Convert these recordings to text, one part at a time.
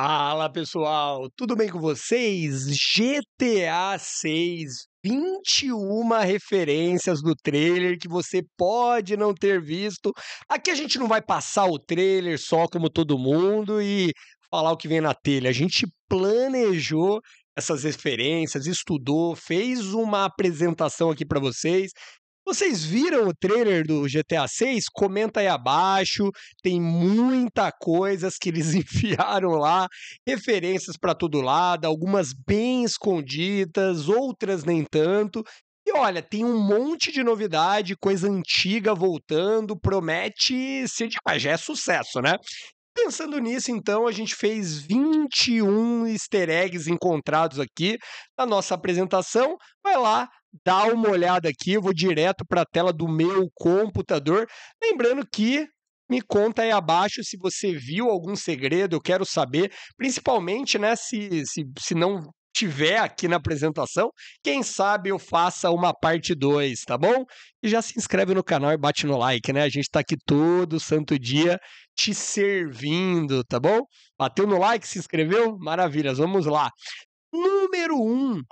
Fala pessoal, tudo bem com vocês? GTA 6, 21 referências do trailer que você pode não ter visto. Aqui a gente não vai passar o trailer só como todo mundo e falar o que vem na telha. A gente planejou essas referências, estudou, fez uma apresentação aqui para vocês vocês viram o trailer do GTA 6? Comenta aí abaixo. Tem muita coisas que eles enfiaram lá, referências para todo lado, algumas bem escondidas, outras nem tanto. E olha, tem um monte de novidade, coisa antiga voltando, promete ser de ah, já é sucesso, né? Pensando nisso, então, a gente fez 21 easter eggs encontrados aqui na nossa apresentação. Vai lá, dá uma olhada aqui, eu vou direto para a tela do meu computador. Lembrando que me conta aí abaixo se você viu algum segredo, eu quero saber, principalmente né, se, se, se não tiver aqui na apresentação, quem sabe eu faça uma parte 2, tá bom? E já se inscreve no canal e bate no like, né? A gente tá aqui todo santo dia te servindo, tá bom? Bateu no like, se inscreveu? Maravilhas, vamos lá. Número 1, um,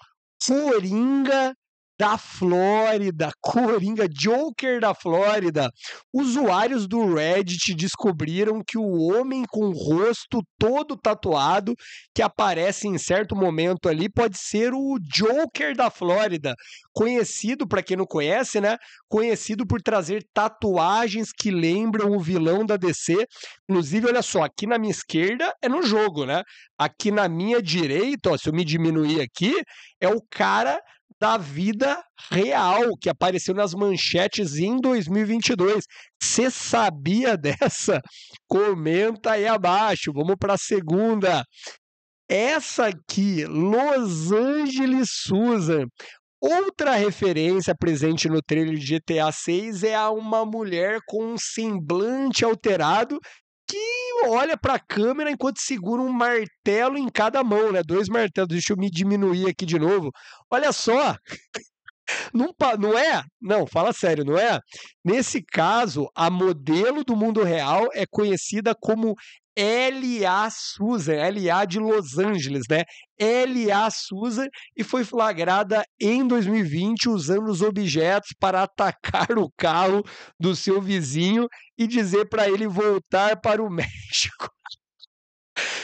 Coringa da Flórida, Coringa, Joker da Flórida. Usuários do Reddit descobriram que o homem com o rosto todo tatuado que aparece em certo momento ali pode ser o Joker da Flórida, conhecido para quem não conhece, né? Conhecido por trazer tatuagens que lembram o vilão da DC. Inclusive, olha só, aqui na minha esquerda é no jogo, né? Aqui na minha direita, ó, se eu me diminuir aqui, é o cara da vida real que apareceu nas manchetes em 2022. Você sabia dessa? Comenta aí abaixo. Vamos para a segunda. Essa aqui, Los Angeles Susan. Outra referência presente no trailer de GTA 6 é a uma mulher com um semblante alterado que olha para a câmera enquanto segura um martelo em cada mão, né? Dois martelos. Deixa eu me diminuir aqui de novo. Olha só. Não, não é? Não, fala sério, não é? Nesse caso, a modelo do mundo real é conhecida como L.A. Susan, L.A. de Los Angeles, né? L.A. Susan, e foi flagrada em 2020 usando os objetos para atacar o carro do seu vizinho e dizer para ele voltar para o México.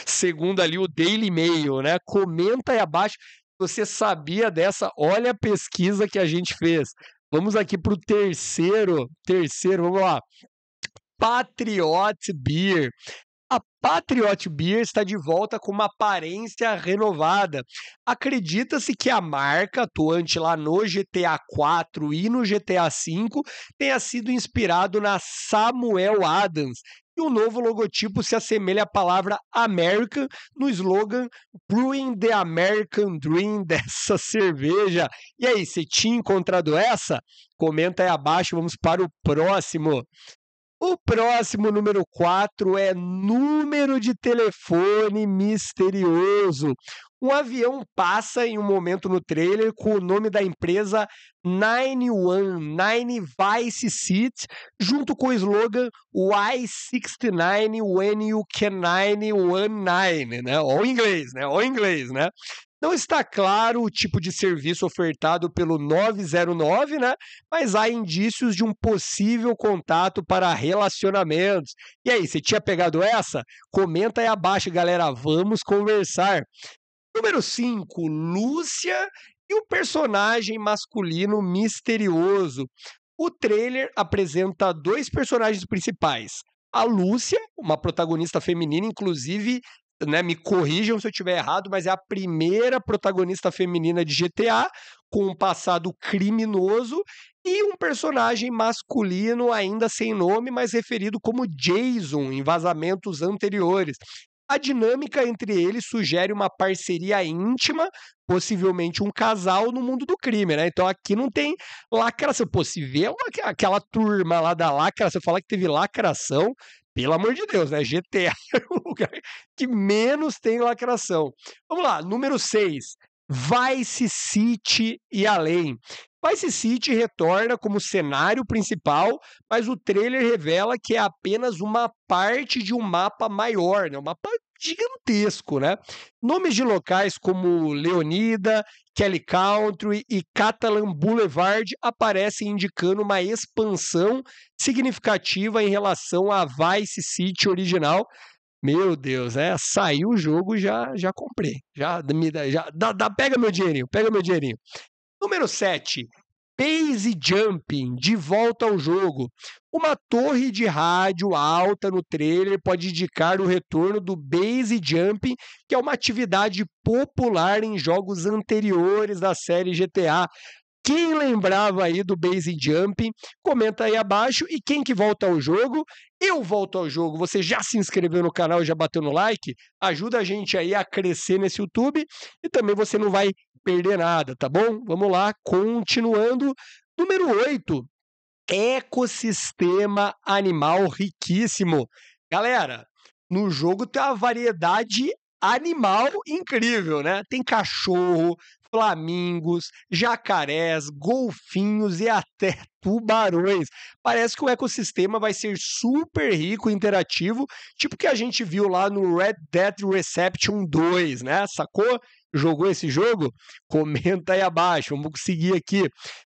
Segundo ali o Daily Mail, né? Comenta aí abaixo você sabia dessa? Olha a pesquisa que a gente fez. Vamos aqui para o terceiro, terceiro, vamos lá. Patriot Beer a Patriot Beer está de volta com uma aparência renovada. Acredita-se que a marca atuante lá no GTA 4 e no GTA 5 tenha sido inspirado na Samuel Adams, e o novo logotipo se assemelha à palavra American no slogan Brewing the American Dream dessa cerveja. E aí, você tinha encontrado essa? Comenta aí abaixo, vamos para o próximo. O próximo número 4 é número de telefone misterioso. Um avião passa em um momento no trailer com o nome da empresa 919 Vice City, junto com o slogan Why69 When You Can 919, né? Ou inglês, né? Ou inglês, né? Não está claro o tipo de serviço ofertado pelo 909, né? Mas há indícios de um possível contato para relacionamentos. E aí, você tinha pegado essa? Comenta aí abaixo, galera. Vamos conversar. Número 5, Lúcia e o personagem masculino misterioso. O trailer apresenta dois personagens principais. A Lúcia, uma protagonista feminina, inclusive né, me corrijam se eu estiver errado, mas é a primeira protagonista feminina de GTA com um passado criminoso e um personagem masculino ainda sem nome, mas referido como Jason em vazamentos anteriores. A dinâmica entre eles sugere uma parceria íntima, possivelmente um casal no mundo do crime, né? Então aqui não tem lacração. Pô, se vê uma, aquela turma lá da lacração, falar que teve lacração, pelo amor de Deus, né? GTA é o lugar que menos tem lacração. Vamos lá, número 6. Vice City e além. Vice City retorna como cenário principal, mas o trailer revela que é apenas uma parte de um mapa maior, né? um mapa gigantesco, né? Nomes de locais como Leonida, Kelly Country e Catalan Boulevard aparecem indicando uma expansão significativa em relação à Vice City original. Meu Deus, é, saiu o jogo, já já comprei. Já me já, dá, dá, pega meu dinheirinho, pega meu dinheirinho. Número 7, Base Jumping, de volta ao jogo. Uma torre de rádio alta no trailer pode indicar o retorno do Base Jumping, que é uma atividade popular em jogos anteriores da série GTA. Quem lembrava aí do Base Jumping? Comenta aí abaixo. E quem que volta ao jogo? Eu volto ao jogo. Você já se inscreveu no canal, já bateu no like? Ajuda a gente aí a crescer nesse YouTube e também você não vai perder nada, tá bom? Vamos lá, continuando. Número 8, ecossistema animal riquíssimo. Galera, no jogo tem uma variedade animal incrível, né? Tem cachorro, flamingos, jacarés, golfinhos e até tubarões. Parece que o ecossistema vai ser super rico e interativo, tipo que a gente viu lá no Red Dead Reception 2, né? Sacou? jogou esse jogo? Comenta aí abaixo, vamos seguir aqui.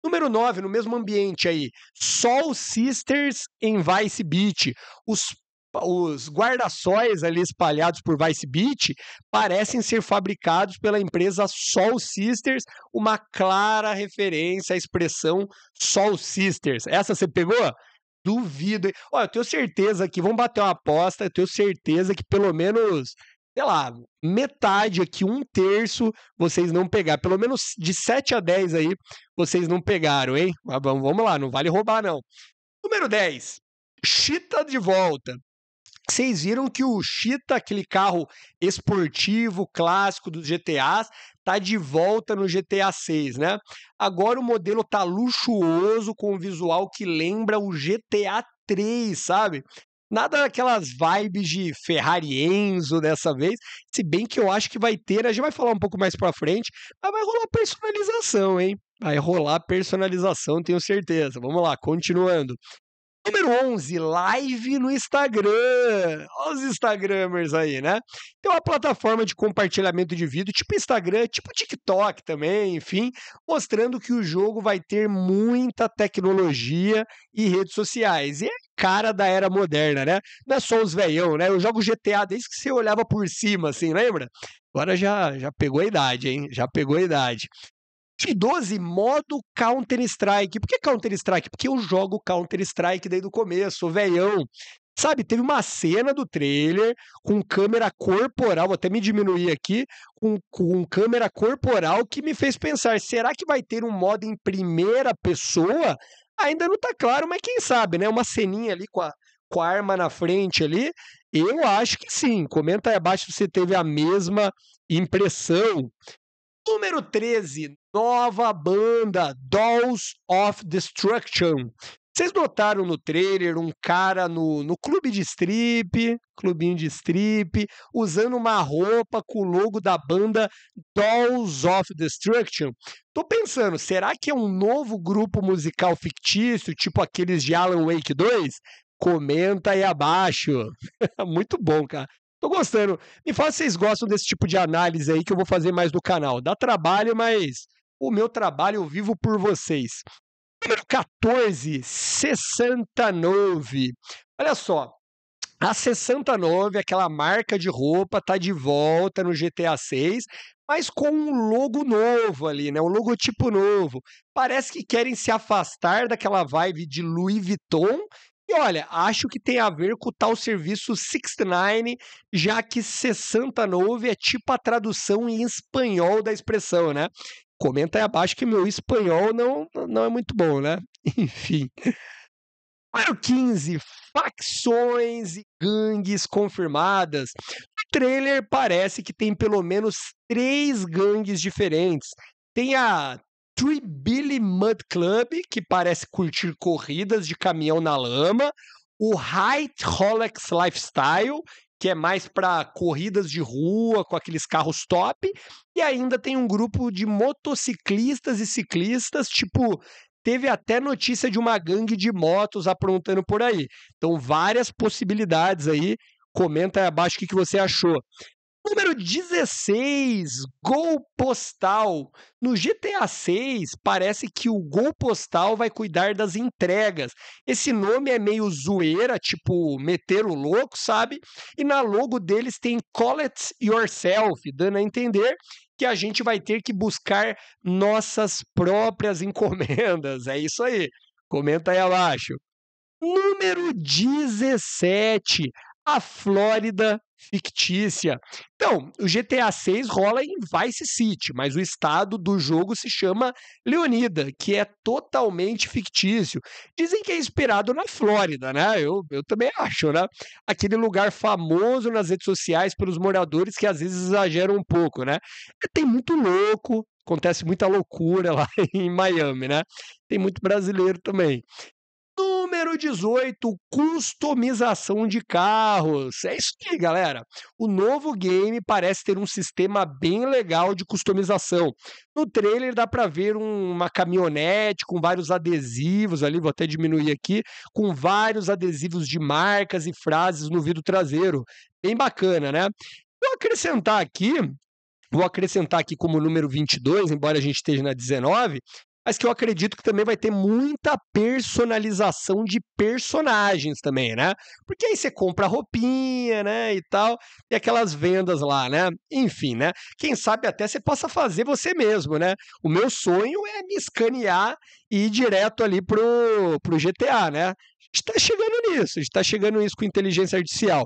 Número 9, no mesmo ambiente aí, Sol Sisters em Vice Beach. Os os guarda-sóis ali espalhados por Vice Beach parecem ser fabricados pela empresa Sol Sisters, uma clara referência à expressão Sol Sisters. Essa você pegou? Duvido. Olha, eu tenho certeza que vão bater uma aposta, eu tenho certeza que pelo menos sei lá, metade aqui, um terço, vocês não pegaram. Pelo menos de 7 a 10 aí, vocês não pegaram, hein? Ah, Mas vamos, vamos lá, não vale roubar, não. Número 10. Chita de volta. Vocês viram que o Cheetah, aquele carro esportivo clássico dos GTAs, tá de volta no GTA 6, né? Agora o modelo tá luxuoso com um visual que lembra o GTA 3, sabe? Nada daquelas vibes de Ferrari Enzo dessa vez, se bem que eu acho que vai ter, a gente vai falar um pouco mais pra frente, mas vai rolar personalização, hein? Vai rolar personalização, tenho certeza. Vamos lá, continuando. Número 11, live no Instagram. Olha os Instagramers aí, né? Tem uma plataforma de compartilhamento de vídeo, tipo Instagram, tipo TikTok também, enfim, mostrando que o jogo vai ter muita tecnologia e redes sociais. E é cara da era moderna, né? Não é só os veião, né? Eu jogo GTA desde que você olhava por cima, assim, lembra? Agora já, já pegou a idade, hein? Já pegou a idade. De 12, modo Counter-Strike. Por que Counter-Strike? Porque eu jogo Counter-Strike desde o começo, veião. Sabe, teve uma cena do trailer com câmera corporal, vou até me diminuir aqui, com, com câmera corporal que me fez pensar: será que vai ter um modo em primeira pessoa? Ainda não tá claro, mas quem sabe, né? Uma ceninha ali com a, com a arma na frente ali. Eu acho que sim. Comenta aí abaixo se você teve a mesma impressão. Número 13, nova banda Dolls of Destruction. Vocês notaram no trailer um cara no, no clube de strip, clubinho de strip, usando uma roupa com o logo da banda Dolls of Destruction? Tô pensando, será que é um novo grupo musical fictício, tipo aqueles de Alan Wake 2? Comenta aí abaixo. Muito bom, cara. Tô gostando. Me fala se vocês gostam desse tipo de análise aí que eu vou fazer mais no canal. Dá trabalho, mas o meu trabalho eu vivo por vocês número 14, 69. Olha só, a 69, aquela marca de roupa, tá de volta no GTA 6, mas com um logo novo ali, né? Um logotipo novo. Parece que querem se afastar daquela vibe de Louis Vuitton. E olha, acho que tem a ver com o tal serviço 69, já que 69 é tipo a tradução em espanhol da expressão, né? Comenta aí abaixo que meu espanhol não, não é muito bom, né? Enfim. Para o 15, facções e gangues confirmadas. O trailer parece que tem pelo menos três gangues diferentes. Tem a Three Billy Mud Club, que parece curtir corridas de caminhão na lama. O High Rolex Lifestyle, que é mais para corridas de rua com aqueles carros top, e ainda tem um grupo de motociclistas e ciclistas, tipo, teve até notícia de uma gangue de motos aprontando por aí. Então, várias possibilidades aí. Comenta aí abaixo o que, que você achou. Número 16, gol postal. No GTA 6, parece que o gol postal vai cuidar das entregas. Esse nome é meio zoeira, tipo meter o louco, sabe? E na logo deles tem Call It Yourself, dando a entender que a gente vai ter que buscar nossas próprias encomendas. É isso aí. Comenta aí abaixo. Número 17, a Flórida fictícia. Então, o GTA 6 rola em Vice City, mas o estado do jogo se chama Leonida, que é totalmente fictício. Dizem que é inspirado na Flórida, né? Eu, eu também acho, né? Aquele lugar famoso nas redes sociais pelos moradores que às vezes exageram um pouco, né? É, tem muito louco, acontece muita loucura lá em Miami, né? Tem muito brasileiro também. Número 18, customização de carros. É isso aí, galera. O novo game parece ter um sistema bem legal de customização. No trailer dá para ver um, uma caminhonete com vários adesivos ali, vou até diminuir aqui, com vários adesivos de marcas e frases no vidro traseiro. Bem bacana, né? Vou acrescentar aqui Vou acrescentar aqui como número 22, embora a gente esteja na 19, mas que eu acredito que também vai ter muita personalização de personagens também, né? Porque aí você compra roupinha, né, e tal, e aquelas vendas lá, né? Enfim, né? Quem sabe até você possa fazer você mesmo, né? O meu sonho é me escanear e ir direto ali pro, pro GTA, né? está chegando nisso, está chegando nisso com inteligência artificial.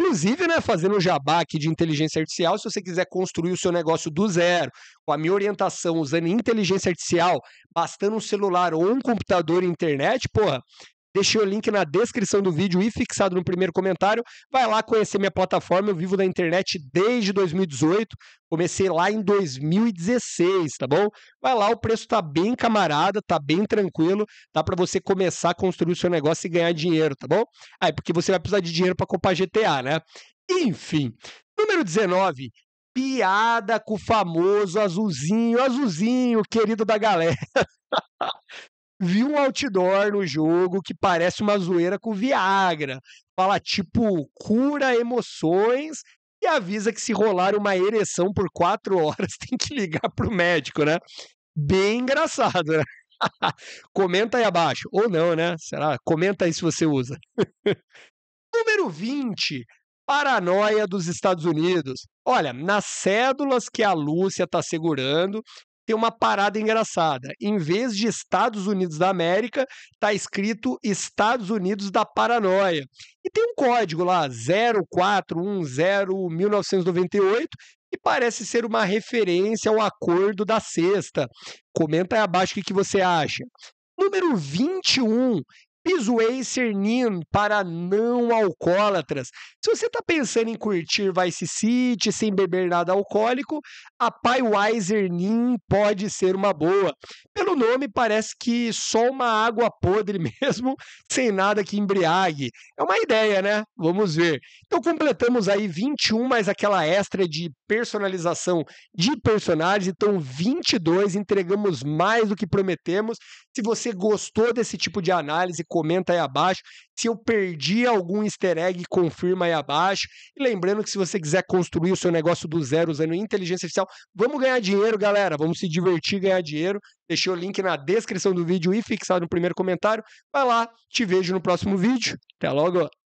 Inclusive, né, fazendo um jabá aqui de inteligência artificial, se você quiser construir o seu negócio do zero, com a minha orientação usando inteligência artificial, bastando um celular ou um computador e internet, porra, Deixei o link na descrição do vídeo e fixado no primeiro comentário. Vai lá conhecer minha plataforma. Eu vivo da internet desde 2018. Comecei lá em 2016, tá bom? Vai lá, o preço tá bem camarada, tá bem tranquilo. Dá para você começar a construir o seu negócio e ganhar dinheiro, tá bom? Aí, ah, é porque você vai precisar de dinheiro para comprar GTA, né? Enfim. Número 19, piada com o famoso Azulzinho, Azulzinho, querido da galera. vi um outdoor no jogo que parece uma zoeira com Viagra. Fala tipo, cura emoções e avisa que se rolar uma ereção por quatro horas tem que ligar pro médico, né? Bem engraçado, né? Comenta aí abaixo. Ou não, né? Será? Comenta aí se você usa. Número 20. Paranoia dos Estados Unidos. Olha, nas cédulas que a Lúcia está segurando, tem uma parada engraçada. Em vez de Estados Unidos da América, tá escrito Estados Unidos da Paranoia. E tem um código lá, 0410-1998, e parece ser uma referência ao acordo da sexta. Comenta aí abaixo o que, que você acha. Número 21 Pisoei Cernin para não alcoólatras. Se você está pensando em curtir Vice City sem beber nada alcoólico, a Payweiser Nin pode ser uma boa. Pelo nome, parece que só uma água podre mesmo, sem nada que embriague. É uma ideia, né? Vamos ver. Então completamos aí 21 mais aquela extra de personalização de personagens, então 22, entregamos mais do que prometemos. Se você gostou desse tipo de análise, corre comenta aí abaixo. Se eu perdi algum easter egg, confirma aí abaixo. E lembrando que se você quiser construir o seu negócio do zero usando inteligência artificial, vamos ganhar dinheiro, galera. Vamos se divertir, ganhar dinheiro. Deixei o link na descrição do vídeo e fixado no primeiro comentário. Vai lá, te vejo no próximo vídeo. Até logo!